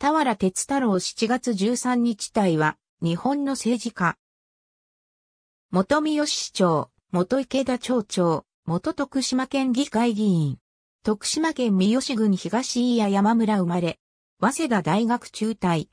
田原哲太郎7月13日隊は、日本の政治家。元三好市長、元池田町長、元徳島県議会議員。徳島県三好郡東伊谷山村生まれ。早稲田大学中退。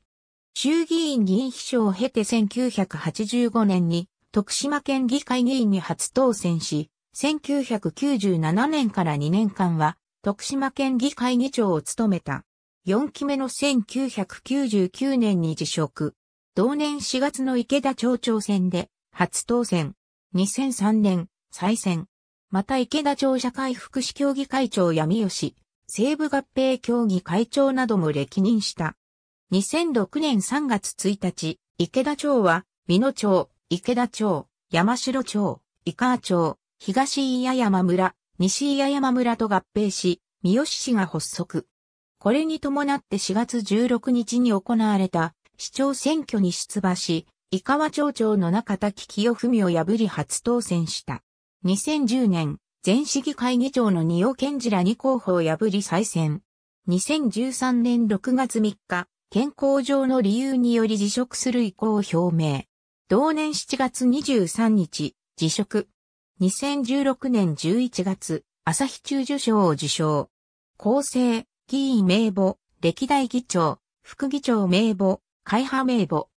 衆議院議員秘書を経て1985年に徳島県議会議員に初当選し、1997年から2年間は徳島県議会議長を務めた。4期目の1999年に辞職。同年4月の池田町長選で初当選。2003年再選。また池田町社会福祉協議会長闇吉、西部合併協議会長なども歴任した。2006年3月1日、池田町は、美濃町、池田町、山城町、伊川町、東伊谷山村、西伊谷山村と合併し、三好市が発足。これに伴って4月16日に行われた市長選挙に出馬し、伊川町長の中田紀清文を破り初当選した。2010年、全市議会議長の二尾健二らに候補を破り再選。2013年6月3日、健康上の理由により辞職する意向を表明。同年7月23日、辞職。2016年11月、朝日中受賞を受賞。厚生、議員名簿、歴代議長、副議長名簿、会派名簿。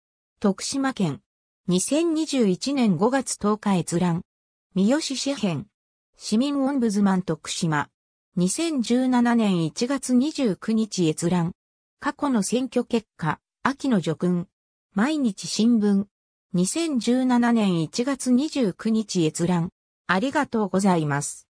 徳島県。2021年5月10日閲覧。三好市編。市民オンブズマン徳島。2017年1月29日閲覧。過去の選挙結果、秋の叙勲。毎日新聞。2017年1月29日閲覧。ありがとうございます。